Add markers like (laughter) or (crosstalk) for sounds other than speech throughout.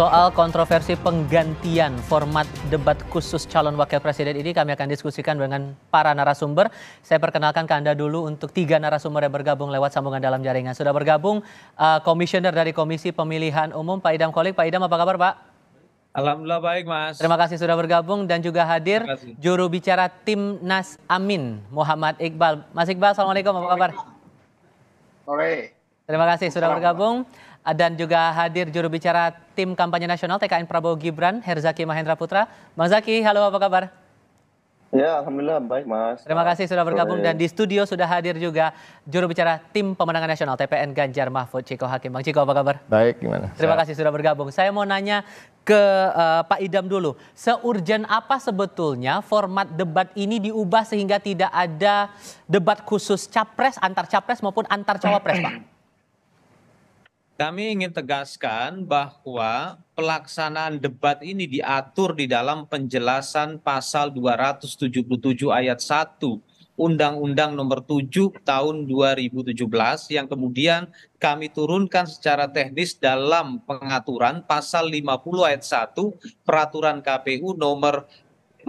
Soal kontroversi penggantian format debat khusus calon wakil presiden ini kami akan diskusikan dengan para narasumber. Saya perkenalkan ke Anda dulu untuk tiga narasumber yang bergabung lewat sambungan dalam jaringan. Sudah bergabung uh, komisioner dari Komisi Pemilihan Umum Pak Idam Kolik. Pak Idam apa kabar Pak? Alhamdulillah baik Mas. Terima kasih sudah bergabung dan juga hadir juru bicara Timnas Amin Muhammad Iqbal. Mas Iqbal, Assalamualaikum apa kabar? Sore. Terima kasih sudah bergabung dan juga hadir juru bicara tim kampanye nasional TKN Prabowo Gibran, Herzaki Mahendra Putra. Mas Zaki, halo apa kabar? Ya, alhamdulillah baik, Mas. Terima kasih sudah bergabung dan di studio sudah hadir juga juru bicara tim pemenangan nasional TPN Ganjar Mahfud Ciko Hakim. Bang Ciko, apa kabar? Baik, gimana? Terima kasih sudah bergabung. Saya mau nanya ke uh, Pak Idam dulu. Seurgen apa sebetulnya format debat ini diubah sehingga tidak ada debat khusus capres antar capres maupun antar cawapres, Pak? (clears throat) kami ingin tegaskan bahwa pelaksanaan debat ini diatur di dalam penjelasan pasal 277 ayat 1 Undang-Undang Nomor 7 Tahun 2017 yang kemudian kami turunkan secara teknis dalam pengaturan pasal 50 ayat 1 Peraturan KPU Nomor 15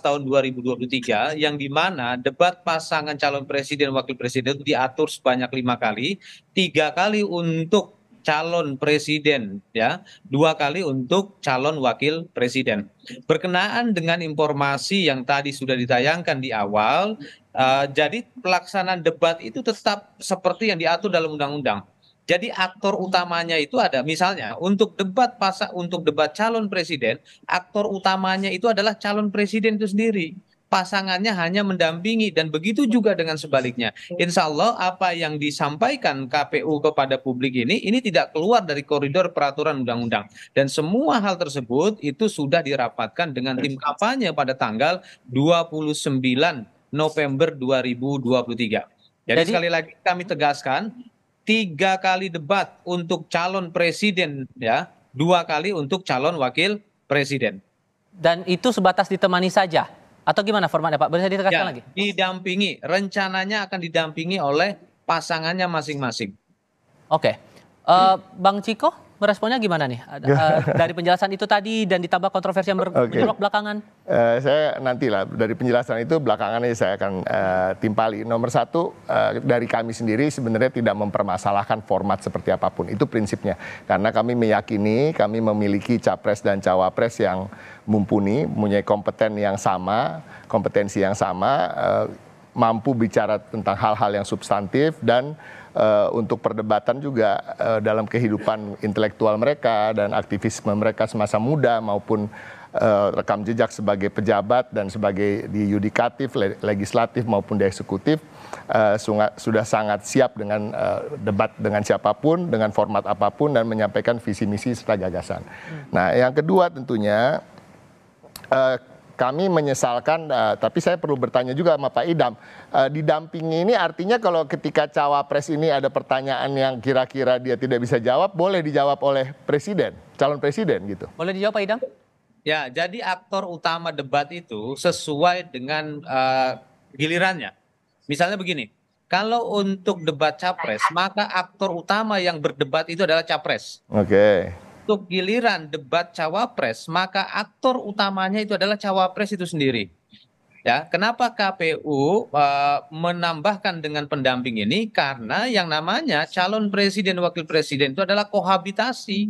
tahun 2023 yang dimana debat pasangan calon presiden wakil presiden itu diatur sebanyak lima kali tiga kali untuk calon presiden ya dua kali untuk calon wakil presiden berkenaan dengan informasi yang tadi sudah ditayangkan di awal uh, jadi pelaksanaan debat itu tetap seperti yang diatur dalam undang-undang jadi aktor utamanya itu ada misalnya untuk debat pasak untuk debat calon presiden aktor utamanya itu adalah calon presiden itu sendiri pasangannya hanya mendampingi dan begitu juga dengan sebaliknya. Insya Allah apa yang disampaikan KPU kepada publik ini ini tidak keluar dari koridor peraturan undang-undang dan semua hal tersebut itu sudah dirapatkan dengan tim kampanye pada tanggal 29 November 2023. Jadi, Jadi sekali lagi kami tegaskan tiga kali debat untuk calon presiden ya dua kali untuk calon wakil presiden. Dan itu sebatas ditemani saja atau gimana formatnya Pak? Boleh saya ditegaskan ya, lagi? Didampingi. Rencananya akan didampingi oleh pasangannya masing-masing. Oke. Okay. Uh, eh, Bang Ciko, meresponnya gimana nih uh, dari penjelasan itu tadi dan ditambah kontroversi yang bergejolak okay. belakangan? Uh, saya nantilah dari penjelasan itu belakangan ini saya akan uh, timpali. Nomor satu uh, dari kami sendiri sebenarnya tidak mempermasalahkan format seperti apapun itu prinsipnya karena kami meyakini kami memiliki capres dan cawapres yang mumpuni, mempunyai kompeten yang sama, kompetensi yang sama, uh, mampu bicara tentang hal-hal yang substantif dan uh, untuk perdebatan juga uh, dalam kehidupan intelektual mereka dan aktivisme mereka semasa muda maupun uh, rekam jejak sebagai pejabat dan sebagai di yudikatif, le legislatif maupun di eksekutif uh, sudah sangat siap dengan uh, debat dengan siapapun, dengan format apapun dan menyampaikan visi misi serta gagasan. Hmm. Nah, yang kedua tentunya uh, kami menyesalkan uh, tapi saya perlu bertanya juga sama Pak Idam uh, didampingi ini artinya kalau ketika cawapres ini ada pertanyaan yang kira-kira dia tidak bisa jawab boleh dijawab oleh presiden calon presiden gitu boleh dijawab Pak Idam ya jadi aktor utama debat itu sesuai dengan uh, gilirannya misalnya begini kalau untuk debat capres maka aktor utama yang berdebat itu adalah capres oke okay untuk giliran debat cawapres maka aktor utamanya itu adalah cawapres itu sendiri. Ya, kenapa KPU uh, e, menambahkan dengan pendamping ini? Karena yang namanya calon presiden wakil presiden itu adalah kohabitasi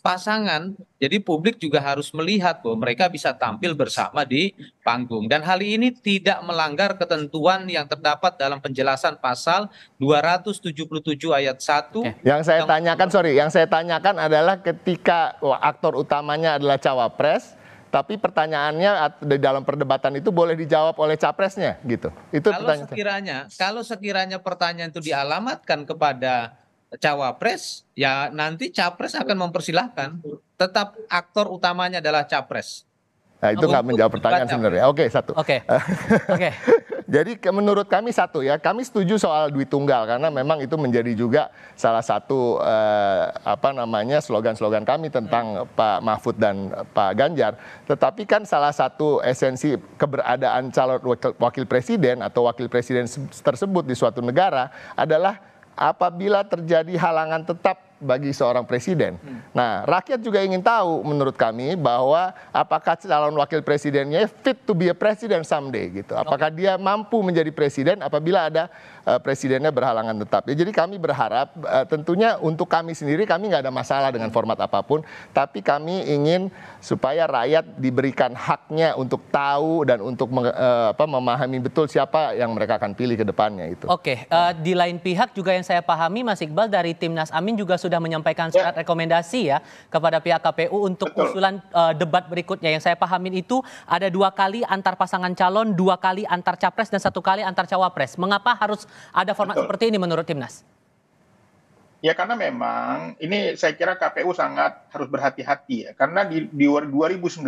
pasangan jadi publik juga harus melihat bahwa mereka bisa tampil bersama di panggung dan hal ini tidak melanggar ketentuan yang terdapat dalam penjelasan pasal 277 ayat 1 yang saya yang tanyakan sorry yang saya tanyakan adalah ketika wah, aktor utamanya adalah cawapres tapi pertanyaannya di dalam perdebatan itu boleh dijawab oleh capresnya gitu. Itu kalau sekiranya kalau sekiranya pertanyaan itu dialamatkan kepada cawapres, ya nanti capres akan mempersilahkan. Tetap aktor utamanya adalah capres. Nah, itu nggak menjawab pertanyaan sebenarnya. Oke, satu. Oke. (laughs) Oke. Jadi menurut kami satu ya, kami setuju soal duit tunggal karena memang itu menjadi juga salah satu eh, apa namanya slogan-slogan kami tentang hmm. Pak Mahfud dan Pak Ganjar. Tetapi kan salah satu esensi keberadaan calon wakil, wakil presiden atau wakil presiden tersebut di suatu negara adalah apabila terjadi halangan tetap bagi seorang presiden. Hmm. Nah, rakyat juga ingin tahu menurut kami bahwa apakah calon wakil presidennya fit to be a president someday gitu. Apakah dia mampu menjadi presiden apabila ada Eh, presidennya berhalangan tetap. Ya, jadi kami berharap uh, tentunya untuk kami sendiri kami nggak ada masalah dengan format apapun, tapi kami ingin supaya rakyat diberikan haknya untuk tahu dan untuk uh, apa, memahami betul siapa yang mereka akan pilih ke depannya itu. Oke, uh, di lain pihak juga yang saya pahami Mas Iqbal dari Timnas Amin juga sudah menyampaikan ya. surat rekomendasi ya kepada pihak KPU untuk betul. usulan uh, debat berikutnya. Yang saya pahami itu ada dua kali antar pasangan calon, dua kali antar capres dan satu kali antar cawapres. Mengapa harus ada format Betul. seperti ini menurut timnas? Ya karena memang ini saya kira KPU sangat harus berhati-hati ya karena di, di 2019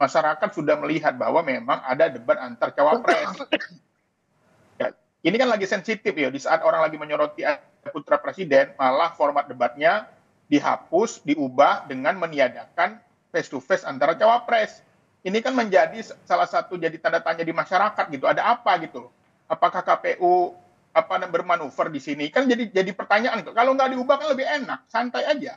masyarakat sudah melihat bahwa memang ada debat antar cawapres. ya, ini kan lagi sensitif ya di saat orang lagi menyoroti putra presiden malah format debatnya dihapus, diubah dengan meniadakan face to face antara cawapres. Ini kan menjadi salah satu jadi tanda tanya di masyarakat gitu. Ada apa gitu? Apakah KPU apa bermanuver di sini kan jadi jadi pertanyaan kalau nggak diubah kan lebih enak santai aja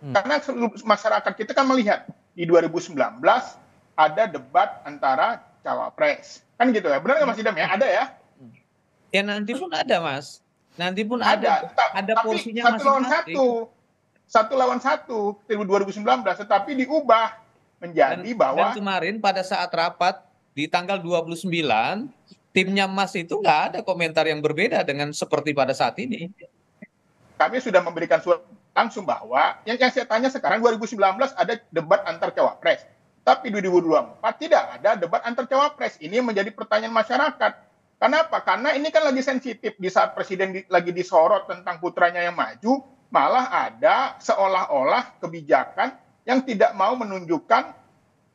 hmm. karena masyarakat kita kan melihat di 2019 ada debat antara cawapres kan gitu ya benar nggak Mas Idam ya ada ya ya nanti pun ada Mas nanti pun ada ada, ada tapi porsinya satu lawan satu satu lawan satu 2019 tetapi diubah menjadi dan, bahwa dan kemarin pada saat rapat di tanggal 29 timnya Mas itu nggak ada komentar yang berbeda dengan seperti pada saat ini. Kami sudah memberikan surat langsung bahwa yang, yang saya tanya sekarang 2019 ada debat antar cawapres. Tapi 2024 tidak ada debat antar cawapres. Ini menjadi pertanyaan masyarakat. Kenapa? Karena ini kan lagi sensitif di saat presiden di, lagi disorot tentang putranya yang maju, malah ada seolah-olah kebijakan yang tidak mau menunjukkan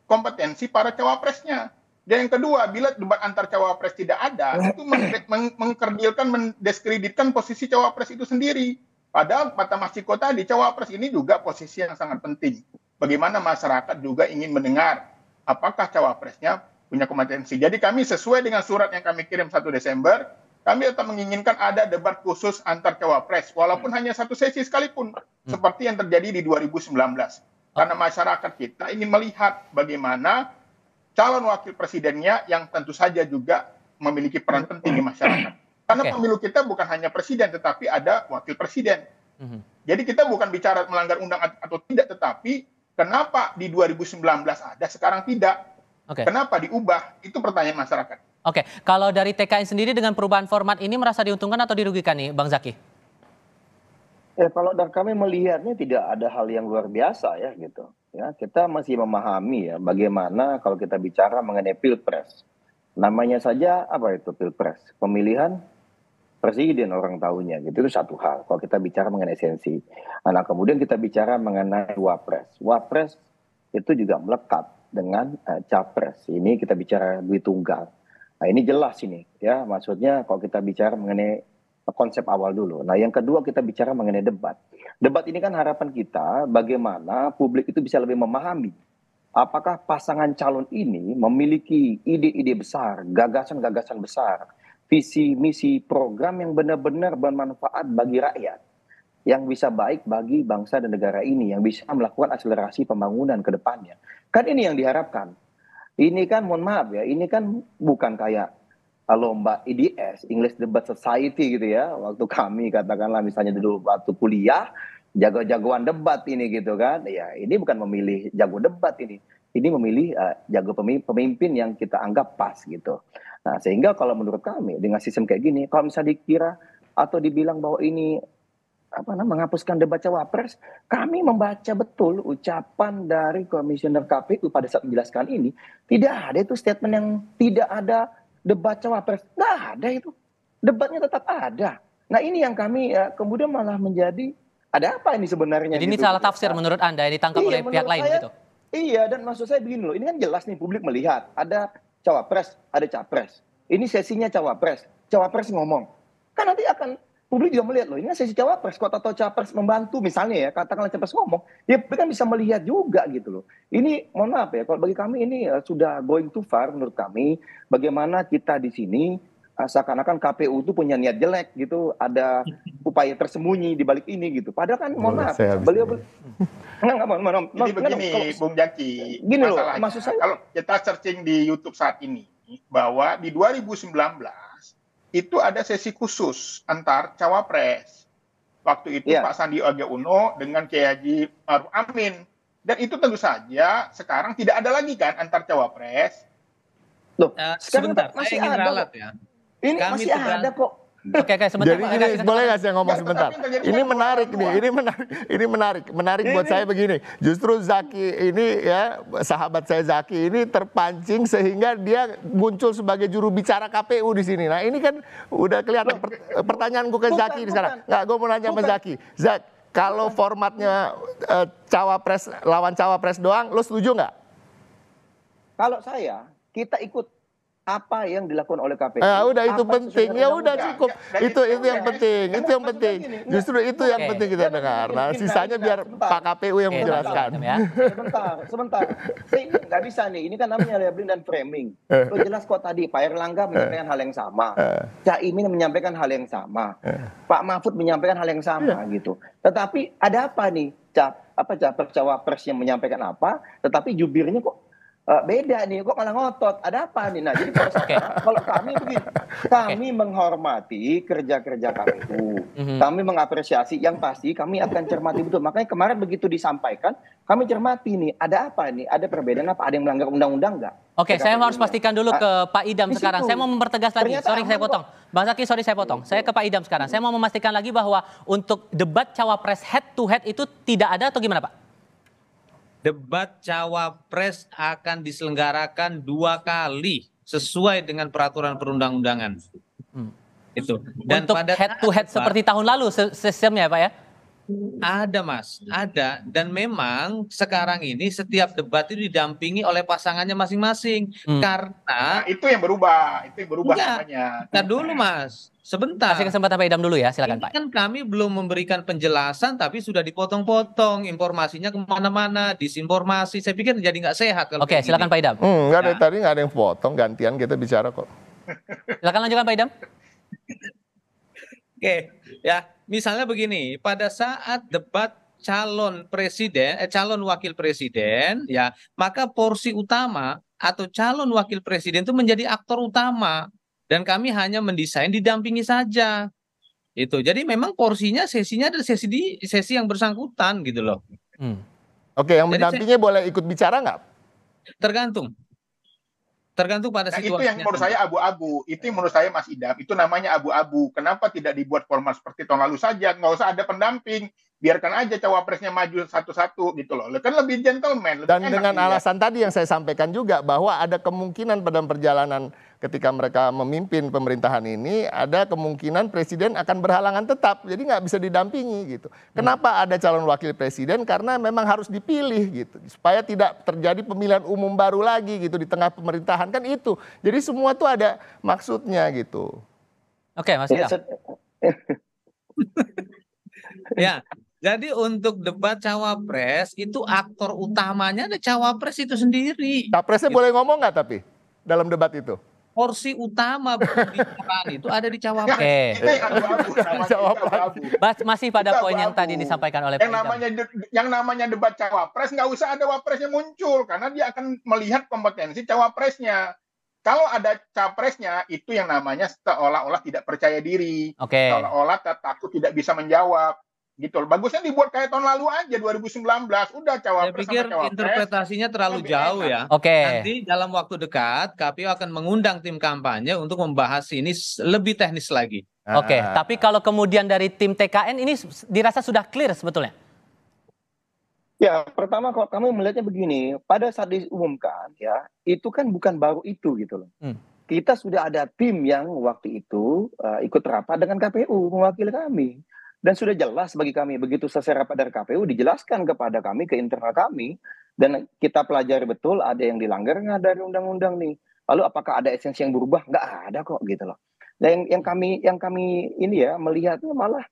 kompetensi para cawapresnya. Dan yang kedua, bila debat antar cawapres tidak ada, (laughs) itu meng mengkerdilkan, mendiskreditkan posisi cawapres itu sendiri. Padahal kata Mas Ciko tadi, cawapres ini juga posisi yang sangat penting. Bagaimana masyarakat juga ingin mendengar apakah cawapresnya punya kompetensi. Jadi kami sesuai dengan surat yang kami kirim 1 Desember, kami tetap menginginkan ada debat khusus antar cawapres, walaupun hanya satu sesi sekalipun, hmm. seperti yang terjadi di 2019. Karena masyarakat kita ingin melihat bagaimana calon wakil presidennya yang tentu saja juga memiliki peran penting di masyarakat. Karena okay. pemilu kita bukan hanya presiden, tetapi ada wakil presiden. Mm -hmm. Jadi kita bukan bicara melanggar undang atau tidak, tetapi kenapa di 2019 ada, sekarang tidak? Okay. Kenapa diubah? Itu pertanyaan masyarakat. Oke, okay. kalau dari TKN sendiri dengan perubahan format ini merasa diuntungkan atau dirugikan nih, Bang Zaki? Ya, kalau dari kami melihatnya tidak ada hal yang luar biasa ya gitu ya kita masih memahami ya bagaimana kalau kita bicara mengenai pilpres. Namanya saja apa itu pilpres? Pemilihan presiden orang tahunya gitu itu satu hal. Kalau kita bicara mengenai esensi. Nah kemudian kita bicara mengenai wapres. Wapres itu juga melekat dengan uh, capres. Ini kita bicara duit tunggal. Nah ini jelas ini ya maksudnya kalau kita bicara mengenai konsep awal dulu. Nah, yang kedua kita bicara mengenai debat. Debat ini kan harapan kita bagaimana publik itu bisa lebih memahami apakah pasangan calon ini memiliki ide-ide besar, gagasan-gagasan besar, visi misi program yang benar-benar bermanfaat bagi rakyat yang bisa baik bagi bangsa dan negara ini yang bisa melakukan akselerasi pembangunan ke depannya. Kan ini yang diharapkan. Ini kan mohon maaf ya, ini kan bukan kayak lomba IDS, English Debate Society gitu ya. Waktu kami katakanlah misalnya dulu waktu kuliah, jago-jagoan debat ini gitu kan. Ya ini bukan memilih jago debat ini. Ini memilih uh, jago pemimpin yang kita anggap pas gitu. Nah sehingga kalau menurut kami dengan sistem kayak gini, kalau misalnya dikira atau dibilang bahwa ini apa namanya menghapuskan debat cawapres, kami membaca betul ucapan dari komisioner KPU pada saat menjelaskan ini, tidak ada itu statement yang tidak ada debat cawapres nggak ada itu debatnya tetap ada nah ini yang kami ya, kemudian malah menjadi ada apa ini sebenarnya jadi gitu. ini salah tafsir menurut anda yang ditangkap iya, oleh pihak saya, lain gitu iya dan maksud saya begini loh ini kan jelas nih publik melihat ada cawapres ada capres ini sesinya cawapres cawapres ngomong kan nanti akan publik juga melihat loh ini sesi cawapres kota atau capres membantu misalnya ya katakanlah capres ngomong ya kan bisa melihat juga gitu loh ini mohon maaf ya kalau bagi kami ini uh, sudah going too far menurut kami bagaimana kita di sini eh, seakan-akan KPU itu punya niat jelek gitu ada upaya tersembunyi di balik ini gitu padahal kan mohon maaf beliau nggak enggak enggak mohon maaf Ini begini Bung Jaki gini loh maksud saya kalau kita searching di YouTube saat ini bahwa di 2019 itu ada sesi khusus antar cawapres. Waktu itu yeah. Pak Sandiaga Uno dengan Kiai Haji Maruf Amin. Dan itu tentu saja sekarang tidak ada lagi kan antar cawapres. Loh, uh, sebentar, masih saya ingin ada. ralat ya. Ini Kami masih ada kok Oke, oke, sebentar. Jadi gini, boleh nggak saya ngomong sebentar? Ini menarik nih, ini menarik, ini menarik, menarik buat saya begini. Justru Zaki ini ya sahabat saya Zaki ini terpancing sehingga dia muncul sebagai juru bicara KPU di sini. Nah ini kan udah kelihatan pertanyaan gue ke Zaki di sana. Nggak, gue mau nanya sama Zaki. Zak, kalau formatnya eh, cawapres lawan cawapres doang, lo setuju nggak? Kalau saya kita ikut apa yang dilakukan oleh KPU. Ah, ya udah itu penting. Ya udah cukup. Ya, itu gitu itu yang penting. Itu yang penting. Justru itu yang penting kita dengar. Nah, sisanya biar Pak KPU yang menjelaskan. Ya. Sebentar, sebentar. Ini nggak bisa nih. Ini kan namanya labeling dan framing. Eh. Lo jelas kok tadi Pak Erlangga eh. menyampaikan hal yang sama. Eh. Cak Imin menyampaikan hal yang sama. Pak Mahfud menyampaikan hal yang sama iya. gitu. Tetapi ada apa nih? Cap apa capres cawapres yang menyampaikan apa, tetapi jubirnya kok uh, beda nih kok malah ngotot ada apa nih nah jadi kalau (laughs) okay. kalau kami begini (laughs) kami okay. menghormati kerja kerja KPU mm-hmm. kami mengapresiasi yang pasti kami akan cermati betul makanya kemarin begitu disampaikan kami cermati nih ada apa nih ada perbedaan apa ada yang melanggar undang-undang nggak Oke, okay, saya harus pastikan dulu ah, ke Pak Idam sekarang. Situ. Saya mau mempertegas lagi. Ternyata sorry saya potong. Kok. Bang Zaki, sorry saya potong. Saya ke Pak Idam sekarang. Saya mau memastikan lagi bahwa untuk debat cawapres head to head itu tidak ada atau gimana, Pak? debat cawapres akan diselenggarakan dua kali sesuai dengan peraturan perundang-undangan. Hmm. Itu. Dan Untuk pada head to head seperti tahun lalu sistemnya Pak ya? Ada mas, ada dan memang sekarang ini setiap debat itu didampingi oleh pasangannya masing-masing hmm. karena nah, itu yang berubah, itu yang berubah enggak. namanya. Kita dulu mas, sebentar. Kasih kesempatan Pak Idam dulu ya, silakan ini Pak. Kan kami belum memberikan penjelasan tapi sudah dipotong-potong informasinya kemana-mana, disinformasi. Saya pikir jadi nggak sehat kalau. Oke, okay, silakan Pak Idam. Hmm, nggak ada ya. tadi nggak ada yang potong, gantian kita bicara kok. silakan lanjutkan Pak Idam. Oke, ya. Misalnya begini, pada saat debat calon presiden eh, calon wakil presiden ya, maka porsi utama atau calon wakil presiden itu menjadi aktor utama dan kami hanya mendesain didampingi saja. Itu. Jadi memang porsinya sesinya ada sesi di sesi yang bersangkutan gitu loh. Hmm. Oke, yang Jadi mendampingi boleh ikut bicara nggak? Tergantung. Tergantung pada nah, Itu yang menurut saya abu-abu. Itu yang menurut saya Mas Idam, itu namanya abu-abu. Kenapa tidak dibuat formal seperti tahun lalu saja? Nggak usah ada pendamping biarkan aja cawapresnya maju satu-satu gitu loh. Kan lebih gentleman. Lebih Dan enak dengan alasan tadi yang saya sampaikan juga bahwa ada kemungkinan pada perjalanan ketika mereka memimpin pemerintahan ini ada kemungkinan presiden akan berhalangan tetap. Jadi nggak bisa didampingi gitu. Kenapa hmm. ada calon wakil presiden? Karena memang harus dipilih gitu. Supaya tidak terjadi pemilihan umum baru lagi gitu di tengah pemerintahan kan itu. Jadi semua tuh ada maksudnya gitu. Oke, okay, Mas ya, (laughs) Jadi untuk debat cawapres itu aktor utamanya ada cawapres itu sendiri. Capresnya gitu. boleh ngomong nggak tapi dalam debat itu? Porsi utama pembicaraan itu ada di cawapres. Oke. Eh, Bas (laughs) masih pada poin yang tadi disampaikan oleh eh, Pak namanya yang namanya debat cawapres nggak usah ada wapresnya muncul karena dia akan melihat kompetensi cawapresnya kalau ada capresnya itu yang namanya seolah-olah tidak percaya diri, okay. seolah-olah takut tidak bisa menjawab gitu loh. Bagusnya dibuat kayak tahun lalu aja 2019. Udah cawapres cawapres. Saya pikir interpretasinya terlalu jauh ya. Oke. Okay. Nanti dalam waktu dekat KPU akan mengundang tim kampanye untuk membahas ini lebih teknis lagi. Oke, okay. Ah. tapi kalau kemudian dari tim TKN ini dirasa sudah clear sebetulnya. Ya, pertama kalau kami melihatnya begini, pada saat diumumkan ya, itu kan bukan baru itu gitu loh. Hmm kita sudah ada tim yang waktu itu uh, ikut rapat dengan KPU mewakili kami dan sudah jelas bagi kami begitu selesai rapat dari KPU dijelaskan kepada kami ke internal kami dan kita pelajari betul ada yang dilanggar nggak dari undang-undang nih lalu apakah ada esensi yang berubah nggak ada kok gitu loh nah, yang yang kami yang kami ini ya melihatnya malah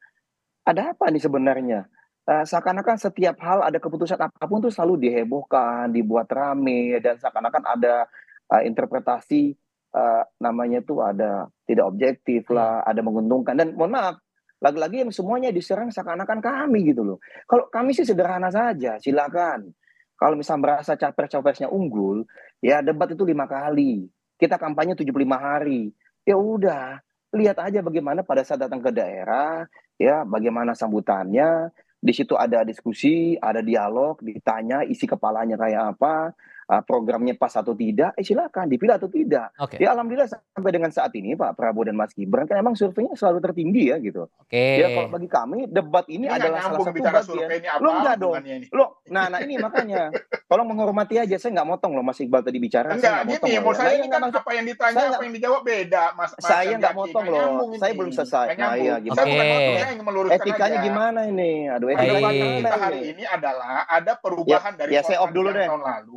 ada apa nih sebenarnya uh, seakan-akan setiap hal ada keputusan apapun tuh selalu dihebohkan dibuat rame dan seakan-akan ada uh, interpretasi uh, namanya tuh ada tidak objektif lah, iya. ada menguntungkan dan mohon maaf lagi-lagi yang semuanya diserang seakan-akan kami gitu loh. Kalau kami sih sederhana saja, silakan. Kalau misalnya merasa capres-capresnya unggul, ya debat itu lima kali. Kita kampanye 75 hari. Ya udah, lihat aja bagaimana pada saat datang ke daerah, ya bagaimana sambutannya. Di situ ada diskusi, ada dialog, ditanya isi kepalanya kayak apa. Eh, programnya pas atau tidak, eh silakan dipilih atau tidak. Okay. Ya alhamdulillah sampai dengan saat ini Pak Prabowo dan Mas Gibran kan emang surveinya selalu tertinggi ya gitu. Okay. Ya kalau bagi kami debat ini, ini adalah salah satu bagian. lo enggak dong. Lo, nah nah ini makanya (laughs) Tolong menghormati aja, saya nggak motong loh Mas Iqbal tadi bicara. Enggak, saya nggak motong, saya ini kan apa yang ditanya, apa yang dijawab beda Mas. saya nggak motong loh, saya belum selesai. Nah, iya, gitu. Saya bukan Etikanya gimana ini? Aduh, etikanya gimana ini? Hari ini adalah ada perubahan ya, dari ya, saya off dulu deh.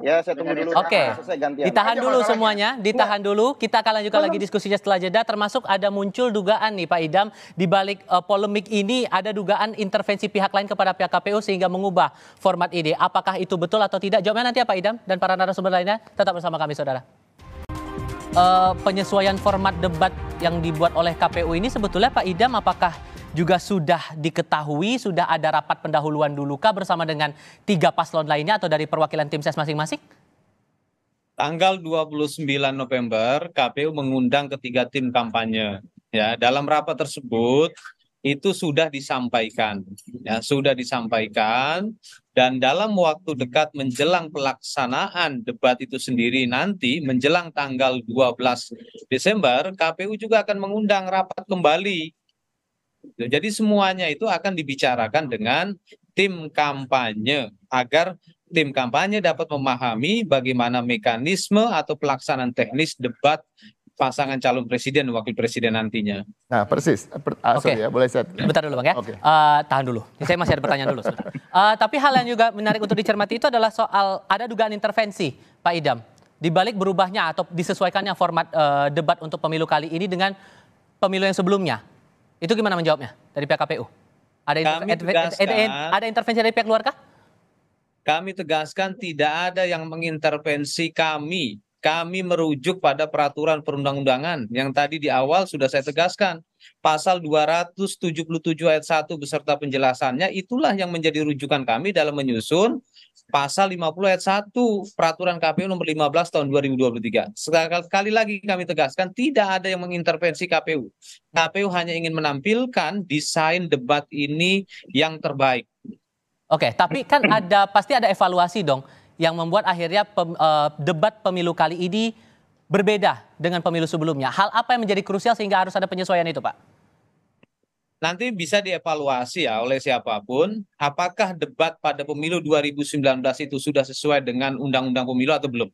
Ya, saya tunggu dulu. Oke, ditahan dulu semuanya, ditahan dulu. Kita akan lanjutkan lagi diskusinya setelah jeda, termasuk ada muncul dugaan nih Pak Idam, di balik eh, polemik ini ada dugaan intervensi pihak lain kepada pihak KPU sehingga mengubah format ini. Apakah itu betul atau tidak? tidak jawabnya nanti apa Idam dan para narasumber lainnya tetap bersama kami saudara. Uh, penyesuaian format debat yang dibuat oleh KPU ini sebetulnya Pak Idam apakah juga sudah diketahui sudah ada rapat pendahuluan dulu kah bersama dengan tiga paslon lainnya atau dari perwakilan tim ses masing-masing? Tanggal 29 November KPU mengundang ketiga tim kampanye. Ya, dalam rapat tersebut itu sudah disampaikan ya sudah disampaikan dan dalam waktu dekat menjelang pelaksanaan debat itu sendiri nanti menjelang tanggal 12 Desember KPU juga akan mengundang rapat kembali ya, jadi semuanya itu akan dibicarakan dengan tim kampanye agar tim kampanye dapat memahami bagaimana mekanisme atau pelaksanaan teknis debat pasangan calon presiden dan wakil presiden nantinya. Nah persis, ah, sorry ya boleh saya. Bentar dulu bang ya, okay. uh, eh, tahan dulu. Saya masih ada pertanyaan dulu. Uh, tapi hal yang juga menarik untuk dicermati itu adalah soal ada dugaan intervensi Pak Idam. Di balik berubahnya atau disesuaikannya format uh, debat untuk pemilu kali ini dengan pemilu yang sebelumnya. Itu gimana menjawabnya dari pihak KPU? Ada, inter tegaskan, ada, ada intervensi dari pihak luar kah? Kami tegaskan tidak ada yang mengintervensi kami kami merujuk pada peraturan perundang-undangan yang tadi di awal sudah saya tegaskan. Pasal 277 ayat 1 beserta penjelasannya itulah yang menjadi rujukan kami dalam menyusun pasal 50 ayat 1 peraturan KPU nomor 15 tahun 2023. Sekali lagi kami tegaskan tidak ada yang mengintervensi KPU. KPU hanya ingin menampilkan desain debat ini yang terbaik. Oke, tapi kan ada pasti ada evaluasi dong yang membuat akhirnya pem, uh, debat pemilu kali ini berbeda dengan pemilu sebelumnya. Hal apa yang menjadi krusial sehingga harus ada penyesuaian itu, Pak? Nanti bisa dievaluasi ya oleh siapapun, apakah debat pada pemilu 2019 itu sudah sesuai dengan undang-undang pemilu atau belum.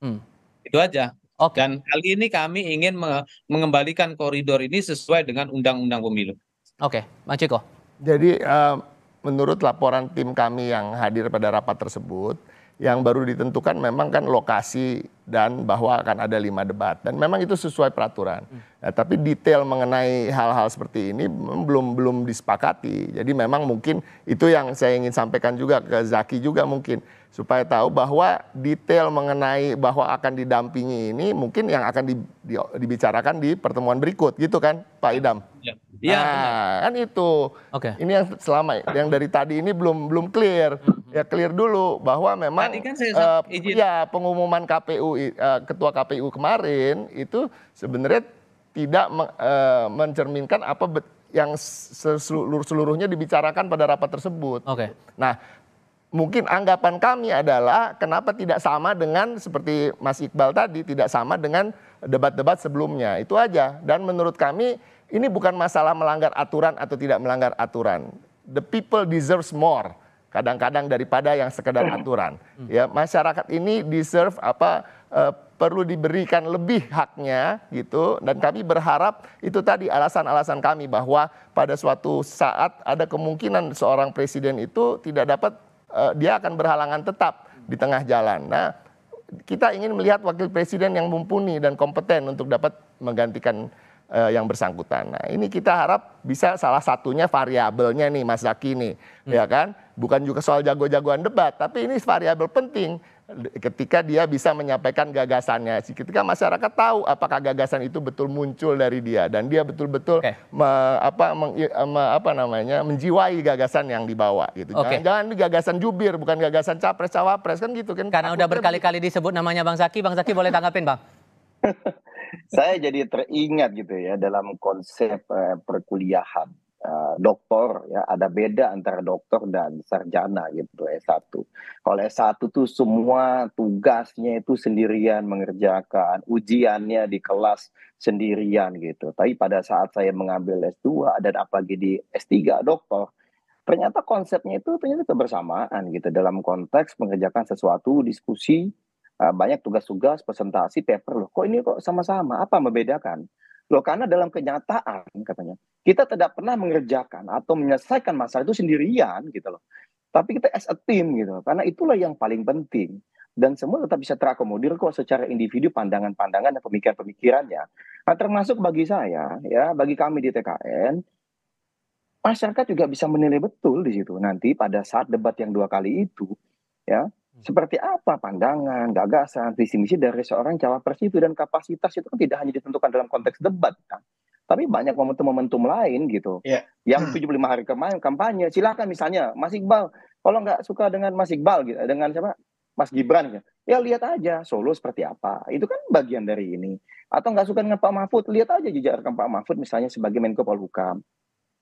Hmm. Itu aja. Okay. Dan kali ini kami ingin mengembalikan koridor ini sesuai dengan undang-undang pemilu. Oke, okay. Mas Ciko. Jadi uh, menurut laporan tim kami yang hadir pada rapat tersebut, yang baru ditentukan memang kan lokasi dan bahwa akan ada lima debat dan memang itu sesuai peraturan. Ya, tapi detail mengenai hal-hal seperti ini belum belum disepakati. Jadi memang mungkin itu yang saya ingin sampaikan juga ke Zaki juga mungkin supaya tahu bahwa detail mengenai bahwa akan didampingi ini mungkin yang akan di, di, dibicarakan di pertemuan berikut gitu kan Pak Idam. Iya. Nah, kan itu. Oke. Okay. Ini yang selama yang dari tadi ini belum belum clear. Hmm. Ya clear dulu bahwa memang tadi kan saya uh, ya pengumuman KPU uh, eh, ketua KPU kemarin itu sebenarnya tidak uh, mencerminkan apa yang seluruh, seluruhnya dibicarakan pada rapat tersebut. Oke. Okay. Nah, mungkin anggapan kami adalah kenapa tidak sama dengan seperti Mas Iqbal tadi tidak sama dengan debat-debat sebelumnya. Itu aja. Dan menurut kami ini bukan masalah melanggar aturan atau tidak melanggar aturan. The people deserves more kadang-kadang daripada yang sekedar hmm. aturan. Hmm. Ya, masyarakat ini deserve apa uh, perlu diberikan lebih haknya gitu dan kami berharap itu tadi alasan-alasan kami bahwa pada suatu saat ada kemungkinan seorang presiden itu tidak dapat uh, dia akan berhalangan tetap di tengah jalan. Nah, kita ingin melihat wakil presiden yang mumpuni dan kompeten untuk dapat menggantikan uh, yang bersangkutan. Nah, ini kita harap bisa salah satunya variabelnya nih Mas Zaki nih, hmm. ya kan? Bukan juga soal jago-jagoan debat, tapi ini variabel penting ketika dia bisa menyampaikan gagasannya. Ketika masyarakat tahu apakah gagasan itu betul muncul dari dia dan dia betul-betul okay. me, apa meng, me, apa namanya menjiwai gagasan yang dibawa gitu. Okay. Jangan, jangan gagasan jubir bukan gagasan capres cawapres kan gitu kan. Karena udah berkali-kali disebut namanya Bang Zaki, Bang Zaki boleh tanggapin, Bang. (laughs) saya jadi teringat gitu ya dalam konsep uh, perkuliahan uh, doktor ya ada beda antara doktor dan sarjana gitu S1. oleh S1 tuh semua tugasnya itu sendirian mengerjakan, ujiannya di kelas sendirian gitu. Tapi pada saat saya mengambil S2 dan apalagi di S3 doktor ternyata konsepnya itu ternyata kebersamaan gitu dalam konteks mengerjakan sesuatu diskusi Eh, banyak tugas-tugas, presentasi, paper loh. Kok ini kok sama-sama? Apa membedakan? Loh karena dalam kenyataan katanya kita tidak pernah mengerjakan atau menyelesaikan masalah itu sendirian gitu loh. Tapi kita as a team gitu loh. Karena itulah yang paling penting. Dan semua tetap bisa terakomodir kok secara individu pandangan-pandangan dan pemikiran-pemikirannya. Nah, termasuk bagi saya ya, bagi kami di TKN masyarakat juga bisa menilai betul di situ nanti pada saat debat yang dua kali itu ya Hmm. seperti apa pandangan, gagasan, visi misi dari seorang cawapres itu dan kapasitas itu kan tidak hanya ditentukan dalam konteks debat kan. Tapi banyak momentum-momentum lain gitu. Yeah. Yang 75 hmm. hari kemarin kampanye, silakan misalnya Mas Iqbal, kalau nggak suka dengan Mas Iqbal gitu, dengan siapa? Mas Gibran gitu. Ya lihat aja Solo seperti apa. Itu kan bagian dari ini. Atau nggak suka dengan Pak Mahfud, lihat aja jejak rekam Pak Mahfud misalnya sebagai Menko Polhukam.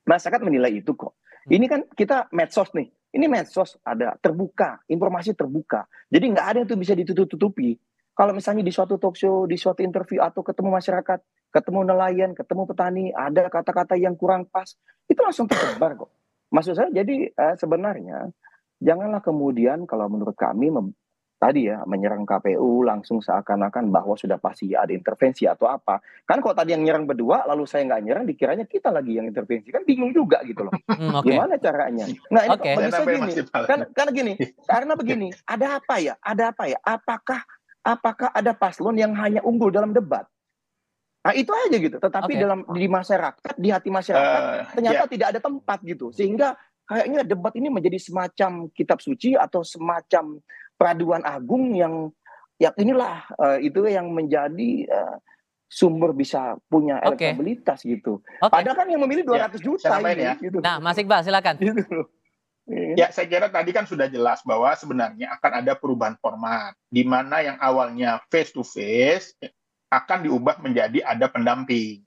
Masyarakat menilai itu kok. Hmm. Ini kan kita medsos nih. Ini medsos ada terbuka, informasi terbuka. Jadi nggak ada yang tuh bisa ditutup-tutupi. Kalau misalnya di suatu talk show, di suatu interview atau ketemu masyarakat, ketemu nelayan, ketemu petani, ada kata-kata yang kurang pas, itu langsung tersebar kok. Maksud saya jadi eh, sebenarnya janganlah kemudian kalau menurut kami tadi ya menyerang KPU langsung seakan-akan bahwa sudah pasti ada intervensi atau apa. Kan kalau tadi yang nyerang berdua lalu saya nggak nyerang dikiranya kita lagi yang intervensi. Kan bingung juga gitu loh. (laughs) Hmm, okay. Gimana caranya? Nah, ini okay. bisa gini. Kan karena gini, karena begini, ada apa ya? Ada apa ya? Apakah apakah ada paslon yang hanya unggul dalam debat? Nah, itu aja gitu. Tetapi okay. dalam di masyarakat, di hati masyarakat uh, ternyata yeah. tidak ada tempat gitu. Sehingga kayaknya debat ini menjadi semacam kitab suci atau semacam Peraduan agung yang yang inilah uh, itu yang menjadi uh, sumber bisa punya elektabilitas okay. gitu. Okay. Padahal kan yang memilih 200 ya, juta ini, ya. gitu. Nah, Mas Iqbal silakan. Gitu. Iya kan? Ya, saya kira tadi kan sudah jelas bahwa sebenarnya akan ada perubahan format di mana yang awalnya face to face eh, akan diubah menjadi ada pendamping.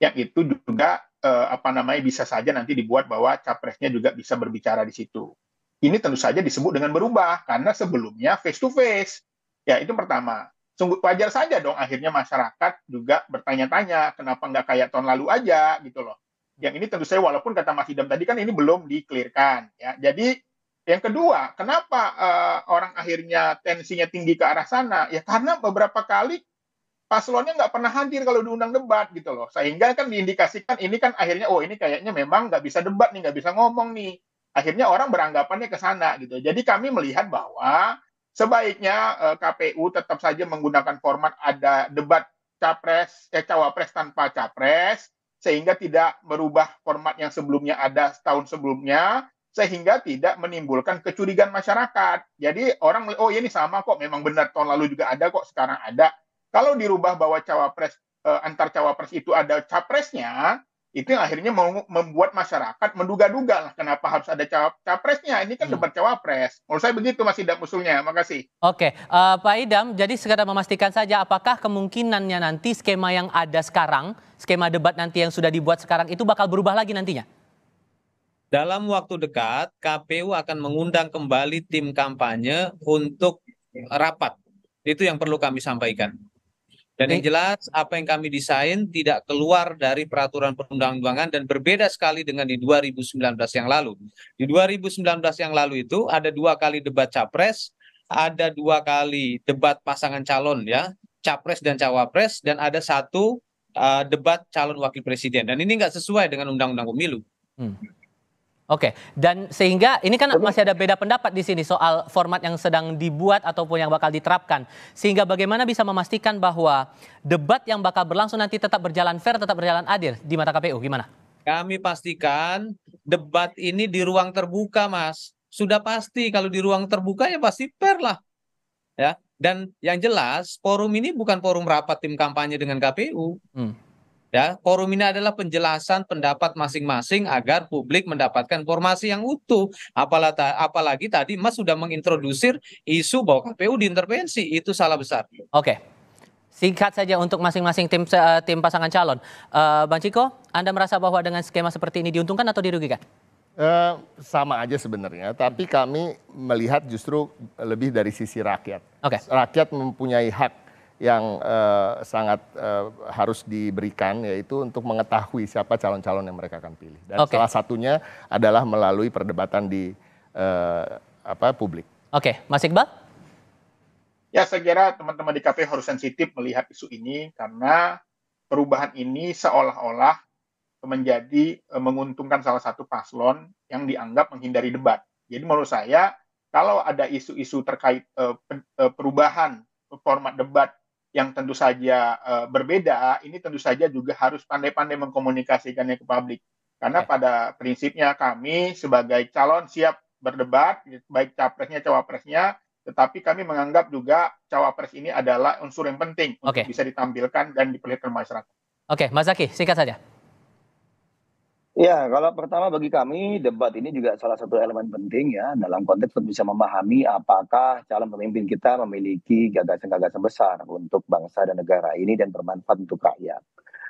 Yang itu juga eh, apa namanya bisa saja nanti dibuat bahwa capresnya juga bisa berbicara di situ. Ini tentu saja disebut dengan berubah karena sebelumnya face to face. Ya, itu pertama. Sungguh wajar saja dong akhirnya masyarakat juga bertanya-tanya kenapa nggak kayak tahun lalu aja gitu loh. Yang ini tentu saya walaupun kata Mas Idam tadi kan ini belum dikelirkan ya. Jadi yang kedua, kenapa uh, orang akhirnya tensinya tinggi ke arah sana? Ya karena beberapa kali paslonnya nggak pernah hadir kalau diundang debat gitu loh. Sehingga kan diindikasikan ini kan akhirnya oh ini kayaknya memang nggak bisa debat nih, nggak bisa ngomong nih akhirnya orang beranggapannya ke sana gitu. Jadi kami melihat bahwa sebaiknya eh, KPU tetap saja menggunakan format ada debat capres eh cawapres tanpa capres sehingga tidak merubah format yang sebelumnya ada setahun sebelumnya sehingga tidak menimbulkan kecurigaan masyarakat. Jadi orang oh ini sama kok memang benar tahun lalu juga ada kok sekarang ada. Kalau dirubah bahwa cawapres eh, antar cawapres itu ada capresnya, itu yang akhirnya membuat masyarakat menduga-duga lah kenapa harus ada capresnya. Ini kan hmm. debat cawapres. Menurut saya begitu masih tidak usulnya. Makasih. Oke, uh, Pak Idam, jadi sekedar memastikan saja apakah kemungkinannya nanti skema yang ada sekarang, skema debat nanti yang sudah dibuat sekarang itu bakal berubah lagi nantinya? Dalam waktu dekat, KPU akan mengundang kembali tim kampanye untuk rapat. Itu yang perlu kami sampaikan. Dan yang jelas apa yang kami desain tidak keluar dari peraturan perundang-undangan dan berbeda sekali dengan di 2019 yang lalu. Di 2019 yang lalu itu ada dua kali debat capres, ada dua kali debat pasangan calon ya, capres dan cawapres dan ada satu uh, debat calon wakil presiden. Dan ini nggak sesuai dengan undang-undang pemilu. Hmm. Oke, dan sehingga ini kan masih ada beda pendapat di sini soal format yang sedang dibuat ataupun yang bakal diterapkan. Sehingga bagaimana bisa memastikan bahwa debat yang bakal berlangsung nanti tetap berjalan fair, tetap berjalan adil di mata KPU? Gimana? Kami pastikan debat ini di ruang terbuka, Mas. Sudah pasti kalau di ruang terbuka ya pasti fair lah. Ya. Dan yang jelas forum ini bukan forum rapat tim kampanye dengan KPU. Hmm Ya, forum ini adalah penjelasan pendapat masing-masing agar publik mendapatkan informasi yang utuh. Apalagi, apalagi tadi Mas sudah mengintrodusir isu bahwa KPU diintervensi, itu salah besar. Oke. Singkat saja untuk masing-masing tim eh, tim pasangan calon. Uh, Bang Ciko, Anda merasa bahwa dengan skema seperti ini diuntungkan atau dirugikan? Uh, sama aja sebenarnya, tapi kami melihat justru lebih dari sisi rakyat. Okay. Rakyat mempunyai hak yang uh, sangat uh, harus diberikan yaitu untuk mengetahui siapa calon-calon yang mereka akan pilih. Dan okay. salah satunya adalah melalui perdebatan di uh, apa publik. Oke, okay. Mas Iqbal? Ya, saya kira teman-teman di KPU harus sensitif melihat isu ini karena perubahan ini seolah-olah menjadi menguntungkan salah satu paslon yang dianggap menghindari debat. Jadi menurut saya kalau ada isu-isu terkait uh, perubahan format debat yang tentu saja uh, berbeda, ini tentu saja juga harus pandai-pandai mengkomunikasikannya ke publik. Karena ya. pada prinsipnya kami sebagai calon siap berdebat, baik capresnya, cawapresnya, tetapi kami menganggap juga cawapres ini adalah unsur yang penting okay. untuk bisa ditampilkan dan diperlihatkan masyarakat. Oke, okay, Mas Zaki, singkat saja. Ya, kalau pertama bagi kami debat ini juga salah satu elemen penting ya dalam konteks untuk bisa memahami apakah calon pemimpin kita memiliki gagasan-gagasan besar untuk bangsa dan negara ini dan bermanfaat untuk rakyat.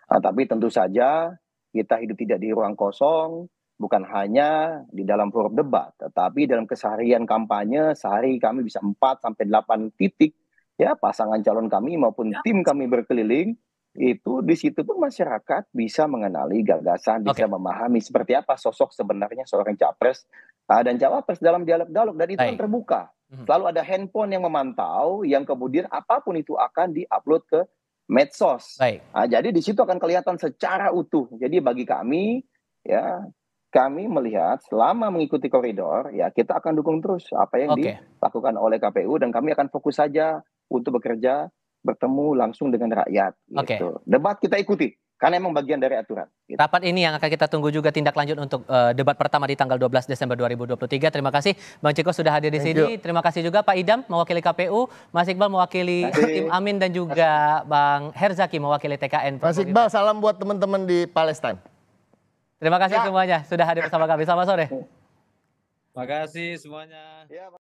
Nah, tapi tentu saja kita hidup tidak di ruang kosong, bukan hanya di dalam forum debat, tetapi dalam keseharian kampanye sehari kami bisa 4 sampai 8 titik ya pasangan calon kami maupun ya. tim kami berkeliling itu di situ pun masyarakat bisa mengenali gagasan, okay. bisa memahami seperti apa sosok sebenarnya seorang capres uh, dan cawapres dalam dialog-dialog dan itu kan terbuka. Mm Lalu ada handphone yang memantau, yang kemudian apapun itu akan diupload ke medsos. Baik. Ah, jadi di situ akan kelihatan secara utuh. Jadi bagi kami, ya kami melihat selama mengikuti koridor, ya kita akan dukung terus apa yang okay. dilakukan oleh KPU dan kami akan fokus saja untuk bekerja bertemu langsung dengan rakyat. Okay. Gitu. Debat kita ikuti karena emang bagian dari aturan. Gitu. Rapat ini yang akan kita tunggu juga tindak lanjut untuk uh, debat pertama di tanggal 12 Desember 2023. Terima kasih Bang Ciko sudah hadir di Thank sini. You. Terima kasih juga Pak Idam mewakili KPU, Mas Iqbal mewakili tim Amin dan juga Bang Herzaki mewakili TKN. Mas Iqbal salam buat teman-teman di Palestina. Terima kasih ya. semuanya sudah hadir bersama kami. Selamat sore. Terima kasih semuanya. Ya,